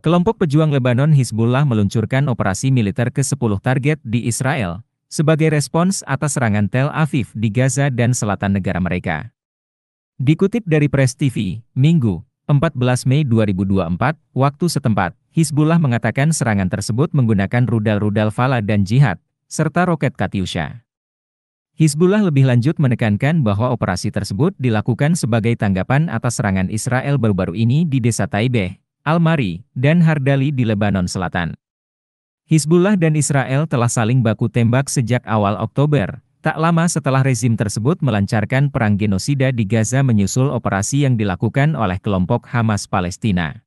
Kelompok pejuang Lebanon Hizbullah meluncurkan operasi militer ke-10 target di Israel, sebagai respons atas serangan Tel Aviv di Gaza dan selatan negara mereka. Dikutip dari Press TV, Minggu, 14 Mei 2024, waktu setempat, Hizbullah mengatakan serangan tersebut menggunakan rudal-rudal Fala dan Jihad, serta roket Katyusha. Hizbullah lebih lanjut menekankan bahwa operasi tersebut dilakukan sebagai tanggapan atas serangan Israel baru-baru ini di desa Taibeh, Almari, dan Hardali di Lebanon Selatan. Hizbullah dan Israel telah saling baku tembak sejak awal Oktober, tak lama setelah rezim tersebut melancarkan perang genosida di Gaza menyusul operasi yang dilakukan oleh kelompok Hamas Palestina.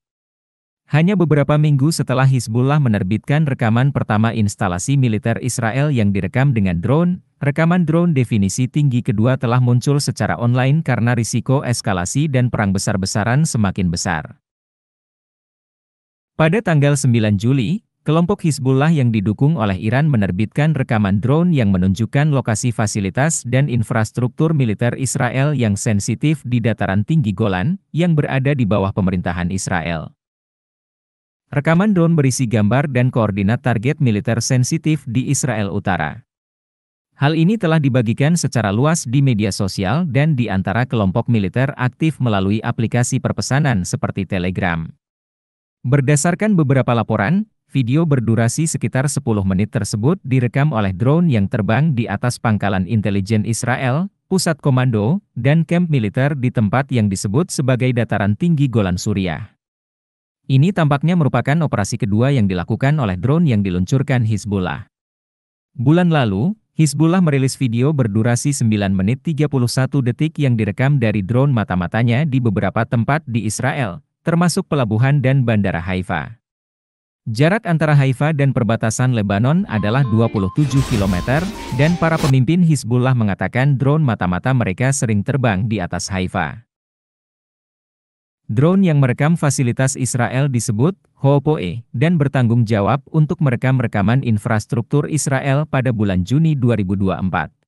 Hanya beberapa minggu setelah Hizbullah menerbitkan rekaman pertama instalasi militer Israel yang direkam dengan drone, rekaman drone definisi tinggi kedua telah muncul secara online karena risiko eskalasi dan perang besar-besaran semakin besar. Pada tanggal 9 Juli, kelompok Hizbullah yang didukung oleh Iran menerbitkan rekaman drone yang menunjukkan lokasi fasilitas dan infrastruktur militer Israel yang sensitif di dataran tinggi Golan, yang berada di bawah pemerintahan Israel. Rekaman drone berisi gambar dan koordinat target militer sensitif di Israel Utara. Hal ini telah dibagikan secara luas di media sosial dan di antara kelompok militer aktif melalui aplikasi perpesanan seperti Telegram. Berdasarkan beberapa laporan, video berdurasi sekitar 10 menit tersebut direkam oleh drone yang terbang di atas pangkalan intelijen Israel, pusat komando, dan kamp militer di tempat yang disebut sebagai dataran tinggi Golan Suriah. Ini tampaknya merupakan operasi kedua yang dilakukan oleh drone yang diluncurkan Hizbullah. Bulan lalu, Hizbullah merilis video berdurasi 9 menit 31 detik yang direkam dari drone mata-matanya di beberapa tempat di Israel, termasuk pelabuhan dan bandara Haifa. Jarak antara Haifa dan perbatasan Lebanon adalah 27 km, dan para pemimpin Hizbullah mengatakan drone mata-mata mereka sering terbang di atas Haifa. Drone yang merekam fasilitas Israel disebut Hopoe dan bertanggung jawab untuk merekam rekaman infrastruktur Israel pada bulan Juni 2024.